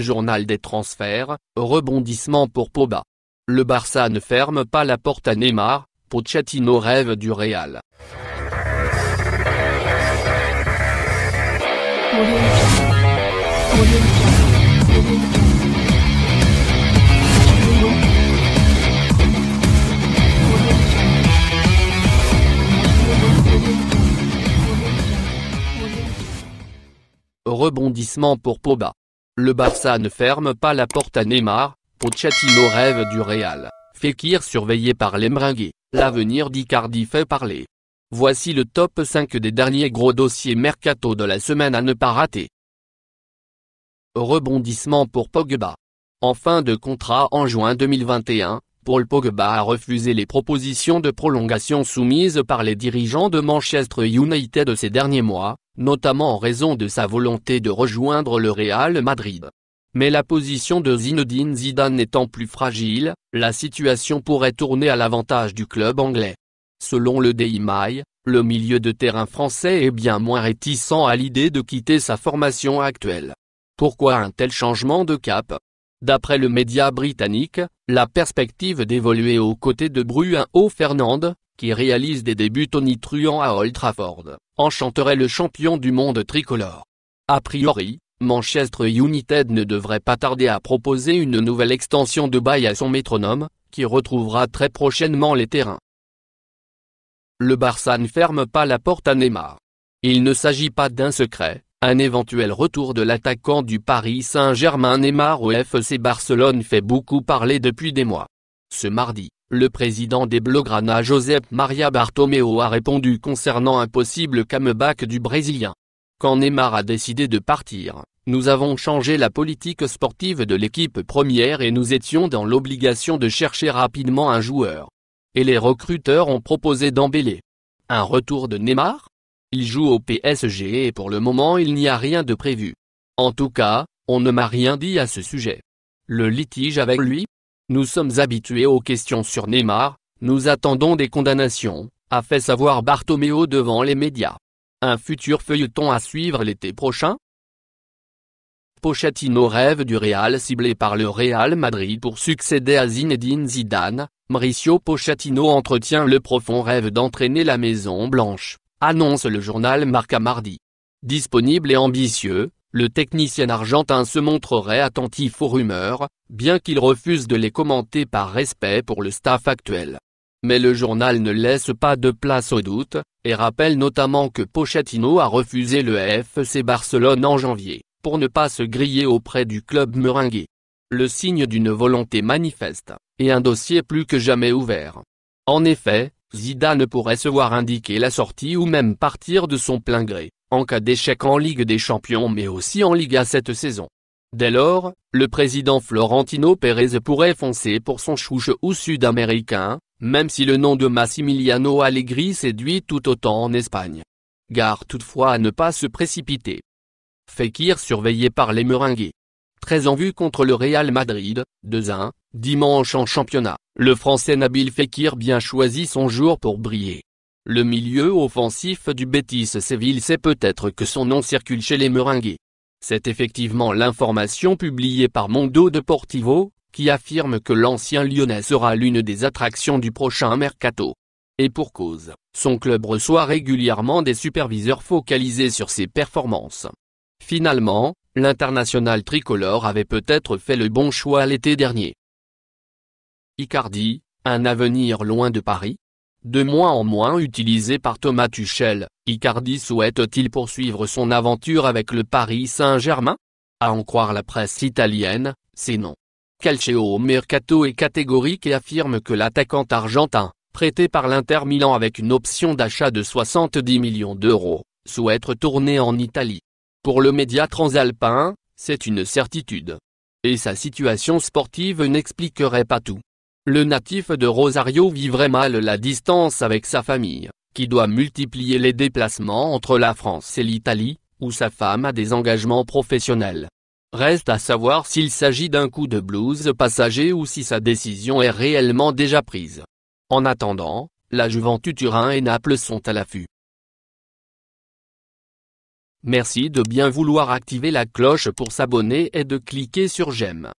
Journal des transferts, rebondissement pour Poba. Le Barça ne ferme pas la porte à Neymar, Pochettino rêve du Real. Rebondissement pour Poba. Le Barça ne ferme pas la porte à Neymar, Pochettino rêve du Real, Fekir surveillé par les l'avenir d'Icardi fait parler. Voici le top 5 des derniers gros dossiers mercato de la semaine à ne pas rater. Rebondissement pour Pogba. En fin de contrat en juin 2021, Paul Pogba a refusé les propositions de prolongation soumises par les dirigeants de Manchester United ces derniers mois, notamment en raison de sa volonté de rejoindre le Real Madrid. Mais la position de Zinedine Zidane étant plus fragile, la situation pourrait tourner à l'avantage du club anglais. Selon le Daily le milieu de terrain français est bien moins réticent à l'idée de quitter sa formation actuelle. Pourquoi un tel changement de cap D'après le média britannique, la perspective d'évoluer aux côtés de Bruin haut Fernandes, qui réalise des débuts tonitruants à Old Trafford, enchanterait le champion du monde tricolore. A priori, Manchester United ne devrait pas tarder à proposer une nouvelle extension de bail à son métronome, qui retrouvera très prochainement les terrains. Le Barça ne ferme pas la porte à Neymar. Il ne s'agit pas d'un secret, un éventuel retour de l'attaquant du Paris Saint-Germain Neymar au FC Barcelone fait beaucoup parler depuis des mois. Ce mardi, le président des Blograna Josep Maria Bartomeu a répondu concernant un possible comeback du Brésilien. Quand Neymar a décidé de partir, nous avons changé la politique sportive de l'équipe première et nous étions dans l'obligation de chercher rapidement un joueur. Et les recruteurs ont proposé d'embêler. Un retour de Neymar Il joue au PSG et pour le moment il n'y a rien de prévu. En tout cas, on ne m'a rien dit à ce sujet. Le litige avec lui nous sommes habitués aux questions sur Neymar, nous attendons des condamnations, a fait savoir Bartomeo devant les médias. Un futur feuilleton à suivre l'été prochain Pochettino rêve du Real ciblé par le Real Madrid pour succéder à Zinedine Zidane, Mauricio Pochettino entretient le profond rêve d'entraîner la Maison Blanche, annonce le journal Marca mardi. Disponible et ambitieux, le technicien argentin se montrerait attentif aux rumeurs, bien qu'il refuse de les commenter par respect pour le staff actuel. Mais le journal ne laisse pas de place au doute, et rappelle notamment que Pochettino a refusé le FC Barcelone en janvier, pour ne pas se griller auprès du club meringué. Le signe d'une volonté manifeste, et un dossier plus que jamais ouvert. En effet, Zida ne pourrait se voir indiquer la sortie ou même partir de son plein gré en cas d'échec en Ligue des Champions mais aussi en Liga cette saison. Dès lors, le président Florentino Pérez pourrait foncer pour son chouche ou sud-américain, même si le nom de Massimiliano Allegri séduit tout autant en Espagne. Gare toutefois à ne pas se précipiter. Fekir surveillé par les Meringues. Très en vue contre le Real Madrid, 2-1, dimanche en championnat, le français Nabil Fekir bien choisi son jour pour briller. Le milieu offensif du Betis Séville sait peut-être que son nom circule chez les meringués. C'est effectivement l'information publiée par Mondo Deportivo, qui affirme que l'ancien lyonnais sera l'une des attractions du prochain mercato. Et pour cause, son club reçoit régulièrement des superviseurs focalisés sur ses performances. Finalement, l'international tricolore avait peut-être fait le bon choix l'été dernier. Icardi, un avenir loin de Paris de moins en moins utilisé par Thomas Tuchel, Icardi souhaite-t-il poursuivre son aventure avec le Paris Saint-Germain À en croire la presse italienne, c'est non. Calcio Mercato est catégorique et affirme que l'attaquant argentin, prêté par l'Inter Milan avec une option d'achat de 70 millions d'euros, souhaite retourner en Italie. Pour le média transalpin, c'est une certitude. Et sa situation sportive n'expliquerait pas tout le natif de Rosario vivrait mal la distance avec sa famille, qui doit multiplier les déplacements entre la France et l'Italie, où sa femme a des engagements professionnels. Reste à savoir s'il s'agit d'un coup de blues passager ou si sa décision est réellement déjà prise. En attendant, la Juventus Turin et Naples sont à l'affût. Merci de bien vouloir activer la cloche pour s'abonner et de cliquer sur j'aime.